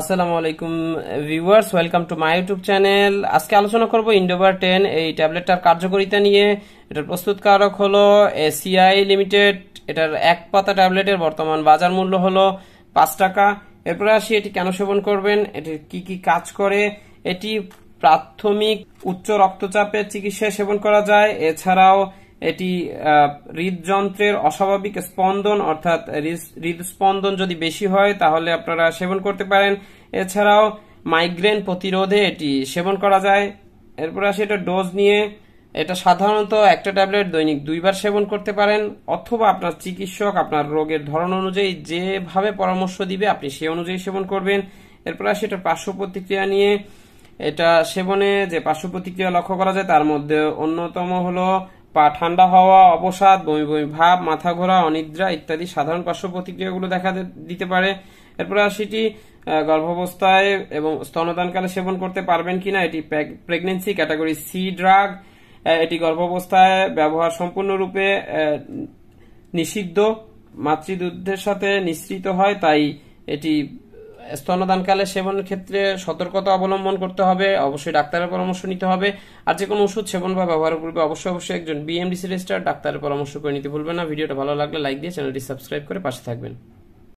আসসালামু আলাইকুম viewers welcome to my YouTube channel আজকে আলোচনা করব ইন্ডোভার টেন এই ট্যাবলেটটার কার্যকারিতা নিয়ে এটার প্রস্তুতকারক হল এসিআই লিমিটেড এটার এক পাতা ট্যাবলেটের বর্তমান বাজার মূল্য হল পাঁচ টাকা এরপরে আসি এটি কেন সেবন করবেন এটির কি কি কাজ করে এটি প্রাথমিক উচ্চ রক্তচাপের চিকিৎসায় সেবন করা যায় এছাড়াও এটি হৃদযন্ত্রের অস্বাভাবিক স্পন্দন অর্থাৎ হৃদস্পন্দন যদি বেশি হয় তাহলে আপনারা সেবন করতে পারেন এছাড়াও মাইগ্রেন প্রতিরোধে এটি সেবন করা যায় এরপর আসে এটা ডোজ নিয়ে এটা সাধারণত একটা ট্যাবলেট দৈনিক দুইবার সেবন করতে পারেন অথবা আপনার চিকিৎসক আপনার রোগের ধরন অনুযায়ী যেভাবে পরামর্শ দিবে আপনি সে অনুযায়ী সেবন করবেন এরপর আসে এটা পার্শ্ব প্রতিক্রিয়া নিয়ে এটা সেবনে যে পার্শ্ব প্রতিক্রিয়া লক্ষ্য করা যায় তার মধ্যে অন্যতম হলো পা ঠান্ডা হওয়া অবসাদ বমি বমি ভাব মাথা ঘোরা অনিদ্রা ইত্যাদি সাধারণ পার্শ্ব প্রতিক্রিয়াগুলো দেখা দিতে পারে এরপরে আসিটি গর্ভাবস্থায় এবং স্তনদানকালে সেবন করতে পারবেন কিনা এটি প্রেগনেন্সি ক্যাটাগরি সি ড্রাগ এটি গর্ভাবস্থায় ব্যবহার সম্পূর্ণরূপে নিষিদ্ধ মাতৃদুদ্ধের সাথে নিঃসৃত হয় তাই এটি স্তনদানকালে সেবনের ক্ষেত্রে সতর্কতা অবলম্বন করতে হবে অবশ্যই ডাক্তারের পরামর্শ নিতে হবে আর যে কোনো ওষুধ সেবন বা ব্যবহার করবে অবশ্যই অবশ্যই একজন বিএমডিসি রেজিস্টার ডাক্তারের পরামর্শ করে নিতে ভুলবেন না ভিডিওটা ভালো লাগলে লাইক দিয়ে চ্যানেলটি সাবস্ক্রাইব করে পাশে থাকবেন